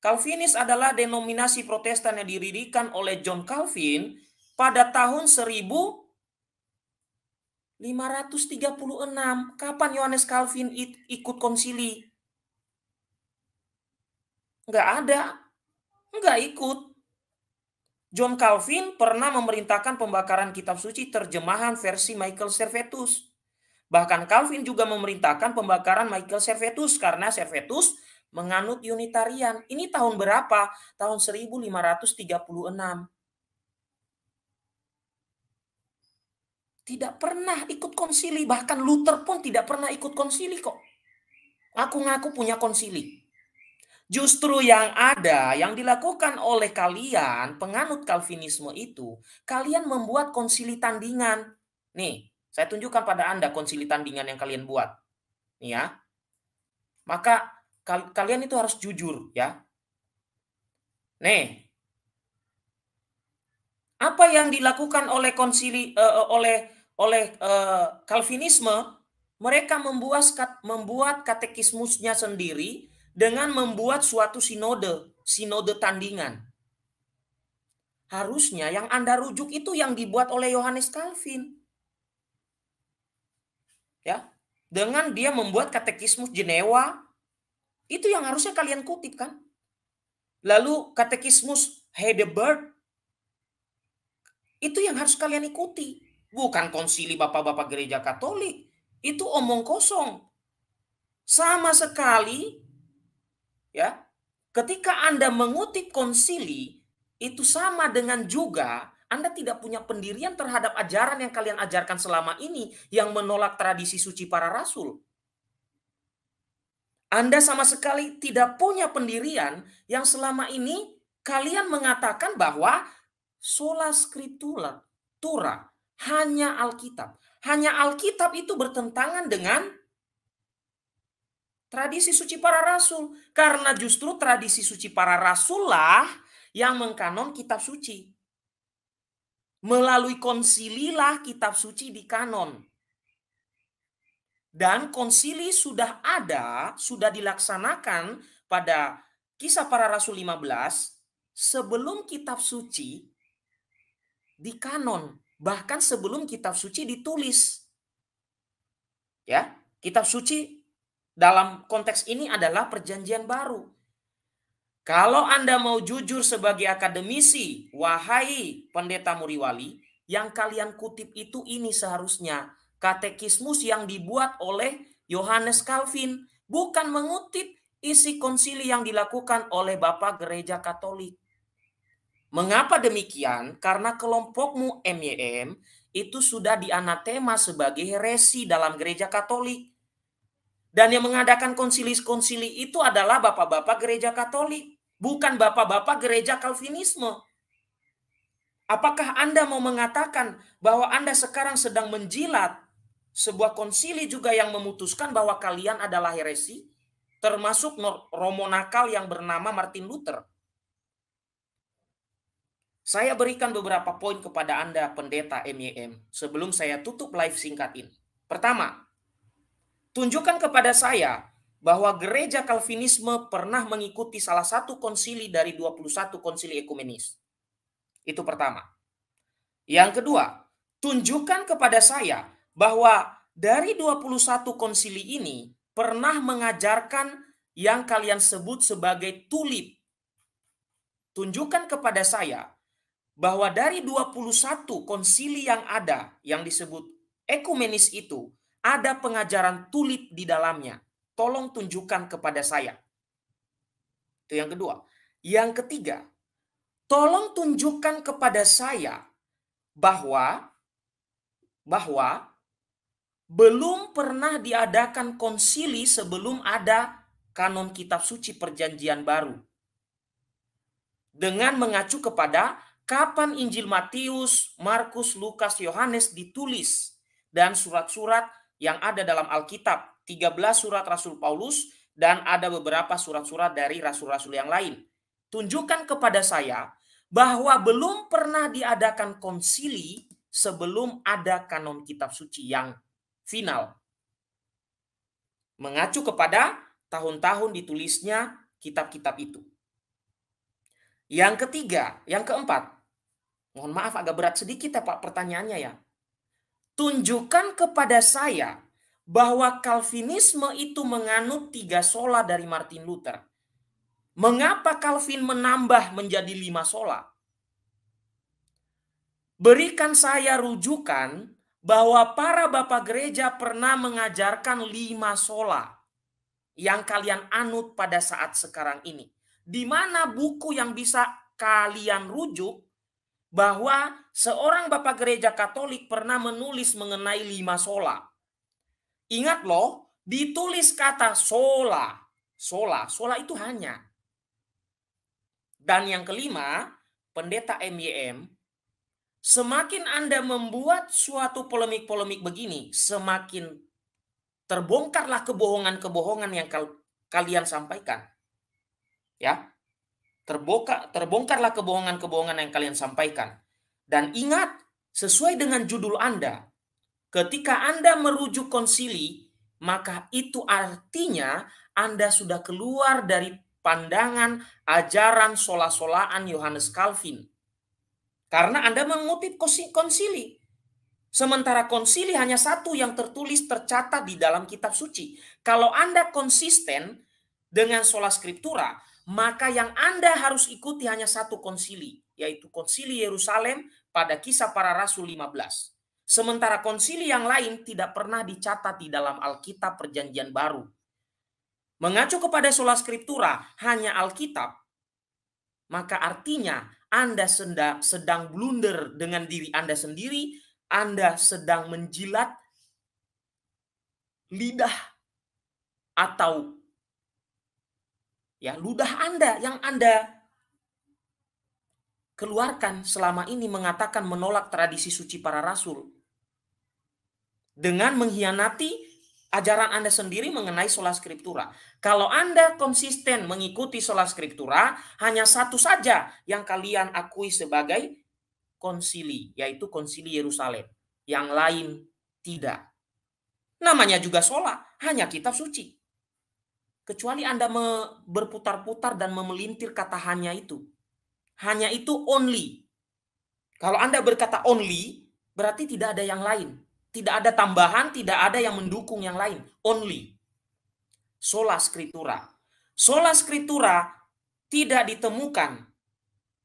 Calvinis adalah denominasi protestan yang diridikan oleh John Calvin pada tahun 1536. Kapan Yohanes Calvin ikut konsili? Enggak ada. Enggak ikut. John Calvin pernah memerintahkan pembakaran kitab suci terjemahan versi Michael Servetus. Bahkan Calvin juga memerintahkan pembakaran Michael Servetus karena Servetus menganut Unitarian. Ini tahun berapa? Tahun 1536. Tidak pernah ikut konsili, bahkan Luther pun tidak pernah ikut konsili kok. aku ngaku punya konsili. Justru yang ada, yang dilakukan oleh kalian, penganut Calvinisme itu, kalian membuat konsili tandingan. Nih, saya tunjukkan pada Anda konsili tandingan yang kalian buat. Nih ya. Maka kal kalian itu harus jujur ya. Nih, apa yang dilakukan oleh konsili uh, oleh oleh uh, Calvinisme, mereka membuat membuat katekismusnya sendiri dengan membuat suatu sinode, sinode tandingan. Harusnya yang Anda rujuk itu yang dibuat oleh Yohanes Calvin. Ya. Dengan dia membuat katekismus Jenewa itu yang harusnya kalian kutip kan? Lalu katekismus Heidelberg itu yang harus kalian ikuti, bukan konsili bapak-bapak gereja Katolik. Itu omong kosong. Sama sekali ya. Ketika Anda mengutip konsili itu sama dengan juga Anda tidak punya pendirian terhadap ajaran yang kalian ajarkan selama ini yang menolak tradisi suci para rasul. Anda sama sekali tidak punya pendirian yang selama ini kalian mengatakan bahwa sola scriptura, tura, hanya Alkitab. Hanya Alkitab itu bertentangan dengan tradisi suci para rasul. Karena justru tradisi suci para rasul lah yang mengkanon kitab suci. Melalui konsililah kitab suci di kanon. Dan konsili sudah ada, sudah dilaksanakan pada kisah para rasul 15 sebelum kitab suci di kanon, bahkan sebelum kitab suci ditulis. Ya, kitab suci dalam konteks ini adalah perjanjian baru. Kalau Anda mau jujur sebagai akademisi, wahai pendeta Muriwali, yang kalian kutip itu ini seharusnya katekismus yang dibuat oleh Johannes Calvin, bukan mengutip isi konsili yang dilakukan oleh Bapak Gereja Katolik. Mengapa demikian? Karena kelompokmu MYM itu sudah dianatema sebagai heresi dalam gereja Katolik. Dan yang mengadakan konsili-konsili itu adalah bapak-bapak gereja Katolik, bukan bapak-bapak gereja Calvinisme. Apakah Anda mau mengatakan bahwa Anda sekarang sedang menjilat sebuah konsili juga yang memutuskan bahwa kalian adalah heresi, termasuk Romo nakal yang bernama Martin Luther. Saya berikan beberapa poin kepada Anda, pendeta MYM, sebelum saya tutup live singkat ini. Pertama, tunjukkan kepada saya bahwa gereja Calvinisme pernah mengikuti salah satu konsili dari 21 konsili ekumenis. Itu pertama. Yang kedua, tunjukkan kepada saya bahwa dari 21 konsili ini pernah mengajarkan yang kalian sebut sebagai tulip. Tunjukkan kepada saya bahwa dari 21 konsili yang ada yang disebut ekumenis itu ada pengajaran tulip di dalamnya. Tolong tunjukkan kepada saya. Itu yang kedua. Yang ketiga, tolong tunjukkan kepada saya bahwa bahwa belum pernah diadakan konsili sebelum ada kanon kitab suci perjanjian baru. Dengan mengacu kepada kapan Injil Matius, Markus, Lukas, Yohanes ditulis dan surat-surat yang ada dalam Alkitab, 13 surat Rasul Paulus dan ada beberapa surat-surat dari rasul-rasul yang lain. Tunjukkan kepada saya bahwa belum pernah diadakan konsili sebelum ada kanon kitab suci yang final. Mengacu kepada tahun-tahun ditulisnya kitab-kitab itu. Yang ketiga, yang keempat. Mohon maaf agak berat sedikit ya Pak pertanyaannya ya. Tunjukkan kepada saya bahwa Calvinisme itu menganut tiga sola dari Martin Luther. Mengapa Calvin menambah menjadi lima sola? Berikan saya rujukan bahwa para bapak gereja pernah mengajarkan lima sola yang kalian anut pada saat sekarang ini. Di mana buku yang bisa kalian rujuk bahwa seorang bapak gereja Katolik pernah menulis mengenai lima sola. Ingat loh, ditulis kata sola, sola, sola itu hanya. Dan yang kelima, pendeta MYM Semakin Anda membuat suatu polemik-polemik begini, semakin terbongkarlah kebohongan-kebohongan yang kal kalian sampaikan. Ya. Terbongkar terbongkarlah kebohongan-kebohongan yang kalian sampaikan. Dan ingat, sesuai dengan judul Anda, ketika Anda merujuk konsili, maka itu artinya Anda sudah keluar dari pandangan ajaran sola-solaan Yohanes Calvin karena Anda mengutip konsili. Sementara konsili hanya satu yang tertulis tercatat di dalam kitab suci. Kalau Anda konsisten dengan sola scriptura, maka yang Anda harus ikuti hanya satu konsili, yaitu konsili Yerusalem pada kisah para rasul 15. Sementara konsili yang lain tidak pernah dicatat di dalam Alkitab Perjanjian Baru. Mengacu kepada sola scriptura, hanya Alkitab, maka artinya anda sedang, sedang blunder dengan diri Anda sendiri, Anda sedang menjilat lidah atau ya ludah Anda yang Anda keluarkan selama ini mengatakan menolak tradisi suci para rasul dengan mengkhianati ajaran Anda sendiri mengenai sola skriptura. Kalau Anda konsisten mengikuti sola skriptura, hanya satu saja yang kalian akui sebagai konsili, yaitu konsili Yerusalem. Yang lain tidak. Namanya juga sholat, hanya kitab suci. Kecuali Anda berputar-putar dan memelintir kata hanya itu. Hanya itu only. Kalau Anda berkata only, berarti tidak ada yang lain. Tidak ada tambahan, tidak ada yang mendukung yang lain. Only sola scriptura. Sola scriptura tidak ditemukan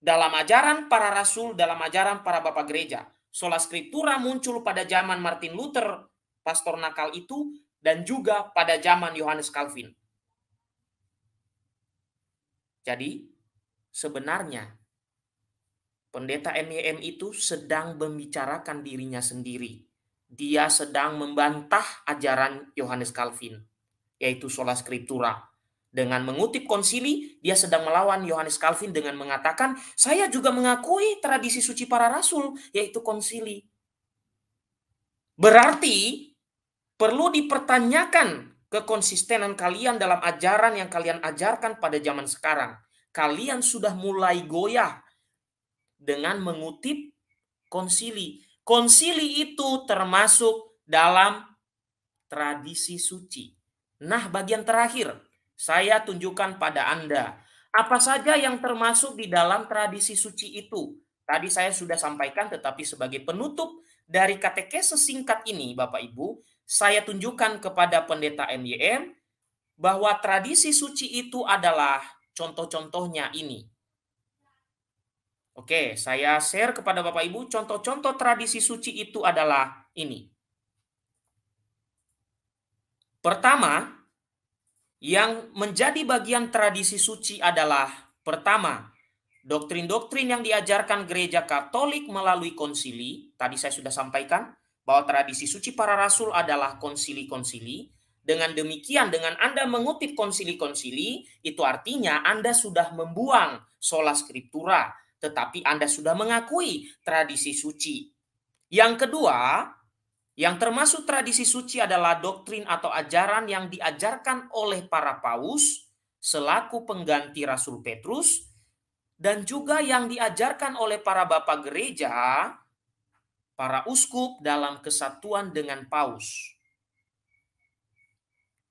dalam ajaran para rasul, dalam ajaran para bapak gereja. Sola scriptura muncul pada zaman Martin Luther, pastor nakal itu, dan juga pada zaman Yohanes Calvin. Jadi, sebenarnya pendeta MYM itu sedang membicarakan dirinya sendiri dia sedang membantah ajaran Yohanes Calvin, yaitu sola scriptura. Dengan mengutip konsili, dia sedang melawan Yohanes Calvin dengan mengatakan, saya juga mengakui tradisi suci para rasul, yaitu konsili. Berarti, perlu dipertanyakan kekonsistenan kalian dalam ajaran yang kalian ajarkan pada zaman sekarang. Kalian sudah mulai goyah dengan mengutip konsili. Konsili itu termasuk dalam tradisi suci. Nah, bagian terakhir saya tunjukkan pada Anda apa saja yang termasuk di dalam tradisi suci itu. Tadi saya sudah sampaikan tetapi sebagai penutup dari katekese singkat ini Bapak Ibu, saya tunjukkan kepada pendeta MYM bahwa tradisi suci itu adalah contoh-contohnya ini. Oke, saya share kepada Bapak Ibu contoh-contoh tradisi suci itu adalah ini. Pertama, yang menjadi bagian tradisi suci adalah pertama, doktrin-doktrin yang diajarkan gereja Katolik melalui konsili. Tadi saya sudah sampaikan bahwa tradisi suci para rasul adalah konsili-konsili. Dengan demikian, dengan Anda mengutip konsili-konsili, itu artinya Anda sudah membuang sola scriptura, tetapi Anda sudah mengakui tradisi suci. Yang kedua, yang termasuk tradisi suci adalah doktrin atau ajaran yang diajarkan oleh para paus selaku pengganti Rasul Petrus dan juga yang diajarkan oleh para bapak gereja, para uskup dalam kesatuan dengan paus.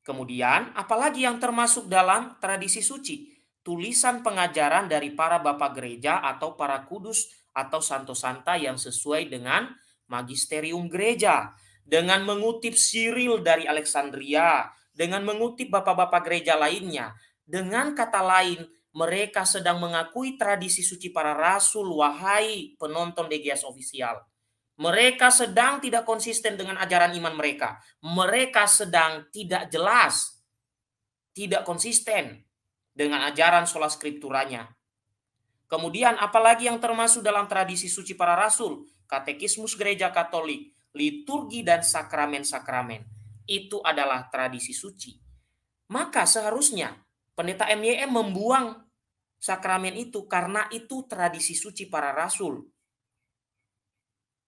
Kemudian, apalagi yang termasuk dalam tradisi suci? tulisan pengajaran dari para bapak gereja atau para kudus atau santo santa yang sesuai dengan magisterium gereja dengan mengutip Cyril dari Alexandria, dengan mengutip bapak-bapak gereja lainnya. Dengan kata lain, mereka sedang mengakui tradisi suci para rasul, wahai penonton DGS ofisial. Mereka sedang tidak konsisten dengan ajaran iman mereka. Mereka sedang tidak jelas, tidak konsisten dengan ajaran sola skripturanya. Kemudian apalagi yang termasuk dalam tradisi suci para rasul, katekismus gereja katolik, liturgi dan sakramen-sakramen. Itu adalah tradisi suci. Maka seharusnya pendeta MYM membuang sakramen itu karena itu tradisi suci para rasul.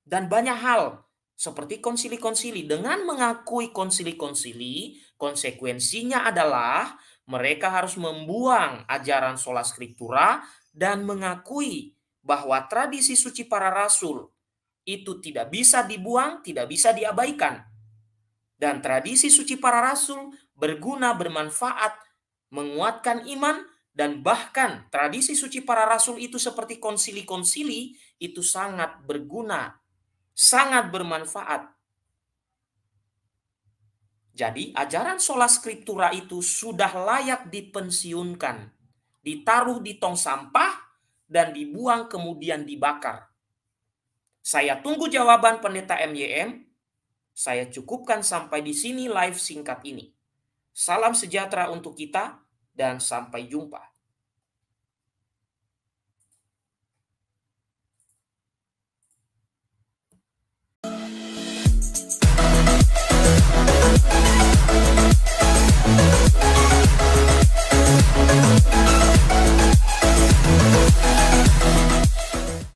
Dan banyak hal seperti konsili-konsili dengan mengakui konsili-konsili, konsekuensinya adalah mereka harus membuang ajaran sola scriptura dan mengakui bahwa tradisi suci para rasul itu tidak bisa dibuang, tidak bisa diabaikan. Dan tradisi suci para rasul berguna, bermanfaat, menguatkan iman, dan bahkan tradisi suci para rasul itu seperti konsili-konsili itu sangat berguna, sangat bermanfaat jadi ajaran sola scriptura itu sudah layak dipensiunkan, ditaruh di tong sampah dan dibuang kemudian dibakar. Saya tunggu jawaban pendeta MYM. Saya cukupkan sampai di sini live singkat ini. Salam sejahtera untuk kita dan sampai jumpa.